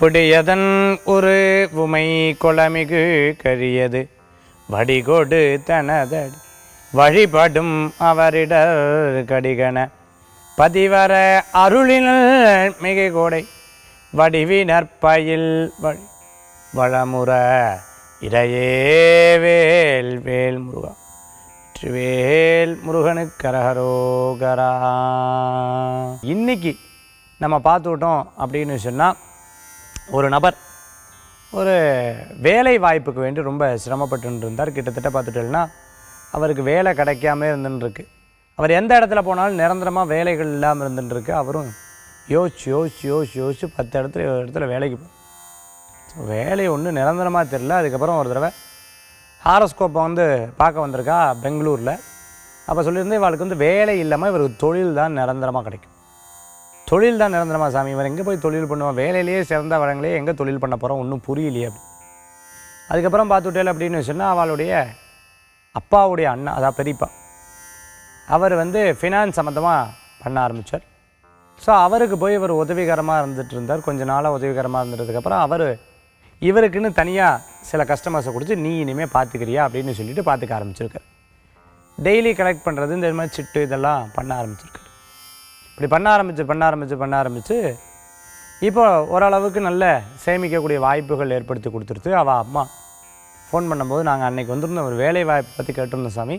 புடியதன் ஒரு உமை குளமிகு கரியது வடிகோடு தனதடி வழிபடும் அவரிடர் கடிகன பதிவர அருளினல் மிகு கோடை வடிவினர் பயில் வழி வளமுற இடையேவேல் வேல் முருகா வேல் முருகனு கரகரோகரா இன்னைக்கு நம்ம பார்த்துட்டோம் அப்படின்னு சொன்னால் ஒரு நபர் ஒரு வேலை வாய்ப்புக்கு வேண்டி ரொம்ப சிரமப்பட்டு இருந்தார் கிட்டத்தட்ட பார்த்துட்டேன்னா அவருக்கு வேலை கிடைக்காம இருந்துருக்கு அவர் எந்த இடத்துல போனாலும் நிரந்தரமாக வேலைகள் இல்லாமல் இருந்துட்டுருக்கு அவரும் யோசிச்சு யோசிச்சு யோசிச்சு யோசிச்சு பத்து இடத்துல இடத்துல வேலைக்கு போ வேலை ஒன்றும் நிரந்தரமாக தெரில அதுக்கப்புறம் ஒரு தடவை ஹாரஸ்கோப்பை வந்து பார்க்க வந்திருக்கா பெங்களூரில் அப்போ சொல்லியிருந்தேன் இவளுக்கு வந்து வேலை இல்லாமல் இவருக்கு தொழில் தான் நிரந்தரமாக கிடைக்கும் தொழில் தான் நிரந்தரமா சாமி இவர் எங்கே போய் தொழில் பண்ணுவோம் வேலையிலேயே சிறந்த வரங்களே எங்கே தொழில் பண்ண போகிறோம் ஒன்றும் புரியலையே அதுக்கப்புறம் பார்த்துட்டேல் அப்படின்னு சொன்னால் அவளுடைய அப்பாவுடைய அண்ணா அதான் பெரியப்பா அவர் வந்து ஃபினான்ஸ் சம்மந்தமாக பண்ண ஆரம்பித்தார் ஸோ அவருக்கு போய் இவர் உதவிகரமாக இருந்துகிட்டு இருந்தார் கொஞ்ச நாளாக உதவிகரமாக இருந்ததுக்கப்புறம் அவர் இவருக்குன்னு தனியாக சில கஸ்டமர்ஸை கொடுத்து நீ இனிமேல் பார்த்துக்கிறியா அப்படின்னு சொல்லிட்டு பார்த்துக்க ஆரம்பிச்சிருக்கார் டெய்லி கலெக்ட் பண்ணுறது இந்த மாதிரி சிட்டு இதெல்லாம் பண்ண ஆரம்பிச்சிருக்கார் இப்படி பண்ண ஆரம்பித்து பண்ண ஆரம்பித்து பண்ண ஆரம்பித்து இப்போ ஓரளவுக்கு நல்ல சேமிக்கக்கூடிய வாய்ப்புகள் ஏற்படுத்தி கொடுத்துருச்சு அவள் அம்மா ஃபோன் பண்ணும்போது நாங்கள் அன்றைக்கி வந்திருந்தோம் ஒரு வேலை வாய்ப்பு பற்றி கேட்டிருந்தோம் சாமி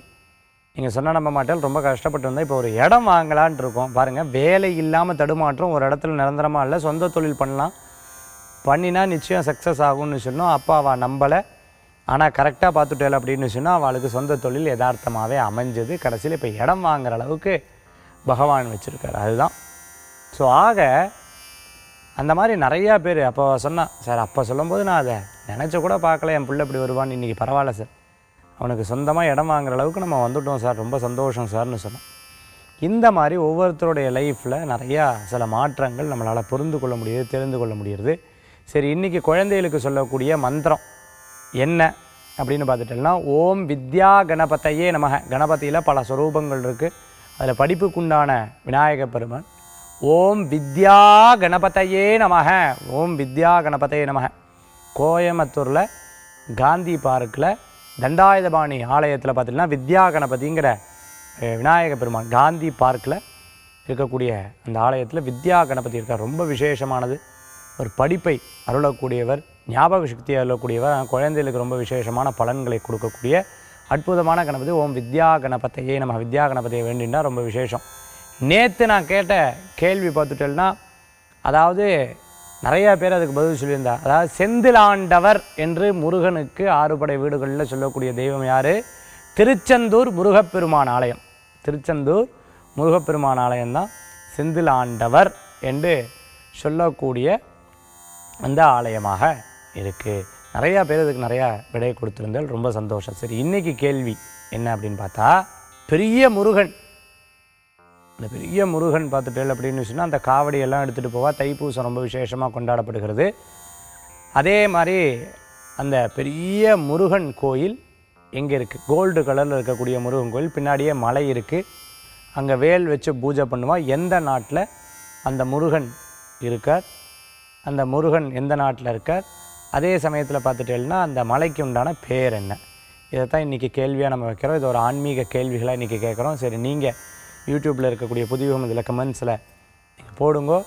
நீங்கள் சொன்ன நம்ப மாட்டால் ரொம்ப கஷ்டப்பட்டு இருந்தால் இப்போ ஒரு இடம் வாங்கலான் இருக்கோம் பாருங்கள் வேலை இல்லாமல் தடுமாற்றம் ஒரு இடத்துல நிரந்தரமாக இல்லை சொந்த தொழில் பண்ணலாம் பண்ணினா நிச்சயம் சக்ஸஸ் ஆகும்னு சொன்னோம் அப்பா அவள் நம்பலை ஆனால் கரெக்டாக பார்த்துட்டேல அப்படின்னு சொன்னால் அவளுக்கு சொந்த தொழில் யதார்த்தமாகவே அமைஞ்சது கடைசியில் இப்போ இடம் வாங்குற அளவுக்கு பகவான் வச்சுருக்கார் அதுதான் ஸோ ஆக அந்த மாதிரி நிறையா பேர் அப்போ சொன்னான் சார் அப்போ சொல்லும்போது நான் அதை நினச்ச கூட பார்க்கல என் பிள்ளை இப்படி வருவான்னு இன்றைக்கி பரவாயில்ல சார் அவனுக்கு சொந்தமாக இடம் வாங்குற அளவுக்கு நம்ம வந்துவிட்டோம் சார் ரொம்ப சந்தோஷம் சார்னு சொன்னோம் இந்த மாதிரி ஒவ்வொருத்தருடைய லைஃப்பில் நிறையா சில மாற்றங்கள் நம்மளால் புரிந்து கொள்ள முடியுது தெரிந்து கொள்ள முடியுது சரி இன்றைக்கி குழந்தைகளுக்கு சொல்லக்கூடிய மந்திரம் என்ன அப்படின்னு பார்த்துட்டோம்னா ஓம் வித்யா கணபத்தையே நம்ம கணபதியில் பல ஸ்வரூபங்கள் இருக்குது அதில் படிப்புக்குண்டான விநாயக பெருமன் ஓம் வித்யா கணபதையே நமக ஓம் வித்யா கணபதையே நமக கோயம்புத்தூரில் காந்தி பார்க்கில் தண்டாயுதபாணி ஆலயத்தில் பார்த்திங்கன்னா வித்யா கணபதிங்கிற விநாயக பெருமான் காந்தி பார்க்கில் இருக்கக்கூடிய அந்த ஆலயத்தில் வித்யா கணபதி இருக்கார் ரொம்ப விசேஷமானது ஒரு படிப்பை அருளக்கூடியவர் ஞாபக சக்தியை அருளக்கூடியவர் குழந்தைகளுக்கு ரொம்ப விசேஷமான பலன்களை கொடுக்கக்கூடிய அற்புதமான கணபதி ஓம் வித்யா கணபத்தையே நம்ம வித்யா கணபதியை வேண்டினா ரொம்ப விசேஷம் நேற்று நான் கேட்ட கேள்வி பார்த்துட்டேன்னா அதாவது நிறையா பேர் அதுக்கு பதில் சொல்லியிருந்தார் அதாவது செந்திலாண்டவர் என்று முருகனுக்கு ஆறுபடை வீடுகளில் சொல்லக்கூடிய தெய்வம் யார் திருச்செந்தூர் முருகப்பெருமான் ஆலயம் திருச்செந்தூர் முருகப்பெருமான் தான் செந்திலாண்டவர் என்று சொல்லக்கூடிய அந்த ஆலயமாக இருக்குது நிறையா பேர் அதுக்கு நிறையா விடையை கொடுத்துருந்தால் ரொம்ப சந்தோஷம் சரி இன்றைக்கி கேள்வி என்ன அப்படின்னு பார்த்தா பெரிய முருகன் இந்த பெரிய முருகன் பார்த்துட்டு அப்படின்னு சொன்னால் அந்த காவடியெல்லாம் எடுத்துகிட்டு போவா தைப்பூசம் ரொம்ப விசேஷமாக கொண்டாடப்படுகிறது அதே மாதிரி அந்த பெரிய முருகன் கோயில் எங்கே இருக்குது கோல்டு கலரில் இருக்கக்கூடிய முருகன் கோயில் பின்னாடியே மலை இருக்குது அங்கே வேல் வச்சு பூஜை பண்ணுவாள் எந்த நாட்டில் அந்த முருகன் இருக்கார் அந்த முருகன் எந்த நாட்டில் இருக்கார் அதே சமயத்தில் பார்த்துட்டேன்னா அந்த மலைக்கு உண்டான பேர் என்ன இதை தான் இன்றைக்கி கேள்வியாக நம்ம வைக்கிறோம் இது ஒரு ஆன்மீக கேள்விகளாக இன்றைக்கி கேட்குறோம் சரி நீங்கள் யூடியூப்பில் இருக்கக்கூடிய புதியுகம் இதில் கமெண்ட்ஸில் நீங்கள் போடுங்கோ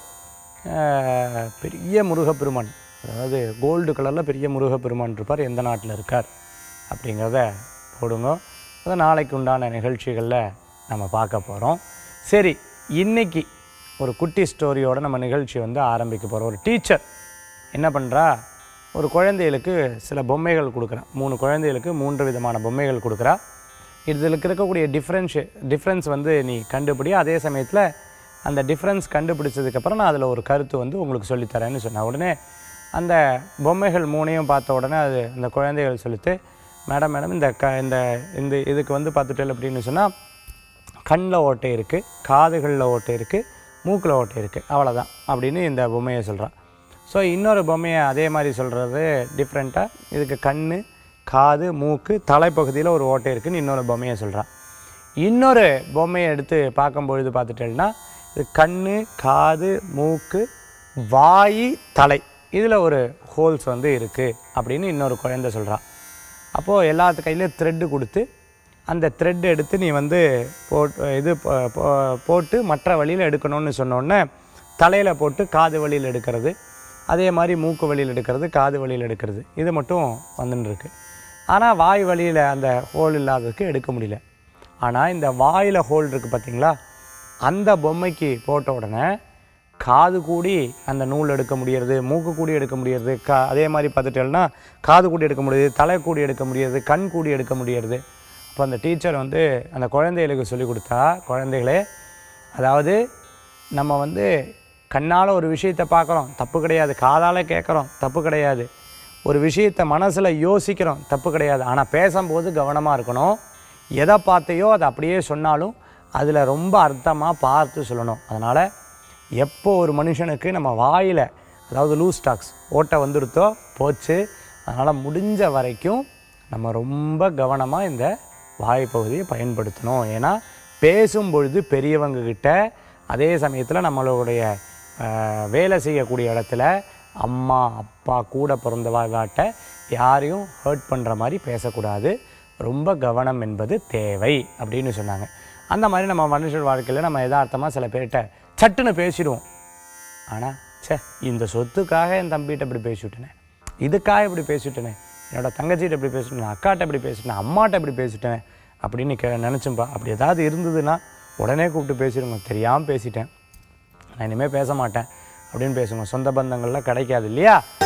பெரிய முருகப்பெருமான் அதாவது கோல்டு கலரில் பெரிய முருகப்பெருமான் இருப்பார் எந்த நாட்டில் இருக்கார் அப்படிங்கிறத போடுங்கோ அதை நாளைக்கு உண்டான நிகழ்ச்சிகளில் நம்ம பார்க்க போகிறோம் சரி இன்றைக்கி ஒரு குட்டி ஸ்டோரியோட நம்ம நிகழ்ச்சி வந்து ஆரம்பிக்க போகிறோம் ஒரு டீச்சர் என்ன பண்ணுறா ஒரு குழந்தைகளுக்கு சில பொம்மைகள் கொடுக்குறேன் மூணு குழந்தைகளுக்கு மூன்று விதமான பொம்மைகள் கொடுக்குறா இதில் இருக்கக்கூடிய டிஃப்ரென்ஸு டிஃப்ரென்ஸ் வந்து நீ கண்டுபிடி அதே சமயத்தில் அந்த டிஃப்ரென்ஸ் கண்டுபிடிச்சதுக்கப்புறம் நான் அதில் ஒரு கருத்து வந்து உங்களுக்கு சொல்லித்தரேன்னு சொன்னேன் உடனே அந்த பொம்மைகள் மூணையும் பார்த்த உடனே அது அந்த குழந்தைகள் சொல்லிட்டு மேடம் மேடம் இந்த க இந்த இந்த இதுக்கு வந்து பார்த்துட்டேன் அப்படின்னு சொன்னால் கண்ணில் ஓட்டை இருக்குது காதுகளில் ஓட்டை இருக்குது மூக்கில் ஓட்டை இருக்குது அவ்வளோதான் அப்படின்னு இந்த பொம்மையை சொல்கிறான் ஸோ இன்னொரு பொம்மையை அதே மாதிரி சொல்கிறது டிஃப்ரெண்ட்டாக இதுக்கு கண் காது மூக்கு தலைப்பகுதியில் ஒரு ஓட்டை இருக்குதுன்னு இன்னொரு பொம்மையை சொல்கிறான் இன்னொரு பொம்மையை எடுத்து பார்க்கும்பொழுது பார்த்துட்டேன்னா இது கண் காது மூக்கு வாய் தலை இதில் ஒரு ஹோல்ஸ் வந்து இருக்குது அப்படின்னு இன்னொரு குழந்த சொல்கிறான் அப்போது எல்லாத்து கையிலையும் த்ரெட்டு கொடுத்து அந்த த்ரெட் எடுத்து நீ வந்து போட் இது போட்டு மற்ற வழியில் எடுக்கணும்னு சொன்னோன்னே தலையில் போட்டு காது வழியில் எடுக்கிறது அதே மாதிரி மூக்கு வழியில் எடுக்கிறது காது வழியில் எடுக்கிறது இது மட்டும் வந்துட்டுருக்கு ஆனால் வாய் வழியில் அந்த ஹோல் இல்லாததுக்கு எடுக்க முடியல ஆனால் இந்த வாயில் ஹோல் இருக்குது பார்த்திங்களா அந்த பொம்மைக்கு போட்ட உடனே காது கூடி அந்த நூல் எடுக்க முடியறது மூக்கு கூடி எடுக்க முடியறது கா அதே மாதிரி பார்த்துட்டோம்னா காது கூடி எடுக்க முடியுது தலை கூடி எடுக்க முடியறது கண் கூடி எடுக்க முடியறது அப்போ அந்த டீச்சர் வந்து அந்த குழந்தைகளுக்கு சொல்லிக் கொடுத்தா குழந்தைகளே அதாவது நம்ம வந்து கண்ணால் ஒரு விஷயத்தை பார்க்குறோம் தப்பு கிடையாது காதால் கேட்குறோம் தப்பு கிடையாது ஒரு விஷயத்தை மனசில் யோசிக்கிறோம் தப்பு கிடையாது ஆனால் பேசும்போது கவனமாக இருக்கணும் எதை பார்த்தையோ அதை அப்படியே சொன்னாலும் அதில் ரொம்ப அர்த்தமாக பார்த்து சொல்லணும் அதனால் எப்போ ஒரு மனுஷனுக்கு நம்ம வாயில் அதாவது லூஸ் டாக்ஸ் ஓட்டை வந்துடுத்தோ போச்சு அதனால் முடிஞ்ச வரைக்கும் நம்ம ரொம்ப கவனமாக இந்த வாய்ப்பகுதியை பயன்படுத்தணும் ஏன்னா பேசும்பொழுது பெரியவங்கக்கிட்ட அதே சமயத்தில் நம்மளுடைய வேலை செய்யக்கூடிய இடத்துல அம்மா அப்பா கூட பிறந்தவாகாட்ட யாரையும் ஹர்ட் பண்ணுற மாதிரி பேசக்கூடாது ரொம்ப கவனம் என்பது தேவை அப்படின்னு சொன்னாங்க அந்த மாதிரி நம்ம மனுஷன் வாழ்க்கையில் நம்ம எதார்த்தமாக சில பேர்கிட்ட சட்டுன்னு பேசிடுவோம் ஆனால் சே இந்த சொத்துக்காக என் தம்பிகிட்ட இப்படி பேசிவிட்டேனே இதுக்காக இப்படி பேசிவிட்டேனே என்னோடய தங்கச்சிகிட்ட இப்படி பேசிட்டேன் அக்காட்ட இப்படி பேசிட்டேன் அம்மாட்ட இப்படி பேசிட்டேன் அப்படின்னு கே நினச்சோம்பா அப்படி ஏதாவது இருந்ததுன்னா உடனே கூப்பிட்டு பேசிடுங்க தெரியாமல் பேசிட்டேன் நான் இனிமேல் பேச மாட்டேன் அப்படின்னு பேசுங்க சொந்த பந்தங்கள்லாம் கிடைக்காது இல்லையா